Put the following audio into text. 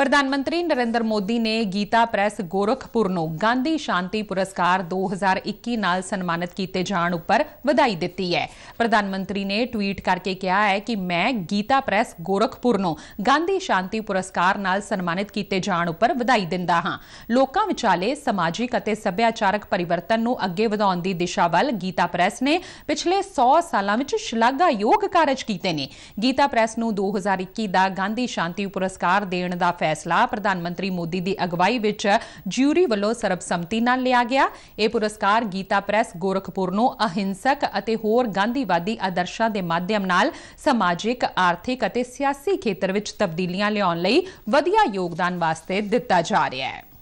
प्रधानमंत्री नरेंद्र मोदी ने ਗੀਤਾ ਪ੍ਰੈਸ ਗੋਰਖਪੁਰ ਨੂੰ ਗਾਂਧੀ ਸ਼ਾਂਤੀ ਪੁਰਸਕਾਰ 2021 ਨਾਲ ਸਨਮਾਨਿਤ ਕੀਤੇ ਜਾਣ ਉੱਪਰ ਵਧਾਈ ਦਿੱਤੀ ਹੈ ਪ੍ਰਧਾਨ ਮੰਤਰੀ ਨੇ ਟਵੀਟ ਕਰਕੇ ਕਿਹਾ ਹੈ ਕਿ ਮੈਂ ਗੀਤਾ ਪ੍ਰੈਸ ਗੋਰਖਪੁਰ ਨੂੰ ਗਾਂਧੀ ਸ਼ਾਂਤੀ ਪੁਰਸਕਾਰ ਨਾਲ ਸਨਮਾਨਿਤ ਕੀਤੇ ਜਾਣ ਉੱਪਰ ਵਧਾਈ ਦਿੰਦਾ ਹਾਂ ਲੋਕਾਂ ਵਿਚਾਲੇ ਸਮਾਜਿਕ ਅਤੇ ਸੱਭਿਆਚਾਰਕ ਪਰਿਵਰਤਨ ਨੂੰ ਅੱਗੇ ਵਧਾਉਣ ਦੀ ਦਿਸ਼ਾ ਵੱਲ ਗੀਤਾ ਪ੍ਰੈਸ ਨੇ ਪਿਛਲੇ 100 ਸਾਲਾਂ ਵਿੱਚ ਸ਼ਲਾਘਾਯੋਗ ਕਾਰਜ ਕੀਤੇ ਨੇ ਗੀਤਾ ਪ੍ਰੈਸ ਨੂੰ 2021 ਦਾ ਗਾਂਧੀ ਸ਼ਾਂਤੀ ਪੁਰਸਕਾਰ ਦੇਣ ਦਾ ਫੈਸਲਾ ਪ੍ਰਧਾਨ ਮੰਤਰੀ ਮੋਦੀ ਦੀ ਅਗਵਾਈ ਵਿੱਚ ਜਿਊਰੀ ਵੱਲੋਂ ਸਰਬਸੰਮਤੀ ਨਾਲ ਲਿਆ ਗਿਆ ਇਹ ਪੁਰਸਕਾਰ ਗੀਤਾ ਪ੍ਰੈਸ ਗੋਰਖਪੁਰ ਨੂੰ ਅਹਿੰਸਕ ਅਤੇ ਹੋਰ ਗਾਂਧੀਵਾਦੀ ਆਦਰਸ਼ਾਂ ਦੇ ਮਾਧਿਅਮ ਨਾਲ ਸਮਾਜਿਕ ਆਰਥਿਕ ਅਤੇ ਸਿਆਸੀ ਖੇਤਰ ਵਿੱਚ ਤਬਦੀਲੀਆਂ ਲਿਆਉਣ ਲਈ ਵਧੀਆ ਯੋਗਦਾਨ ਵਾਸਤੇ ਦਿੱਤਾ ਜਾ ਰਿਹਾ ਹੈ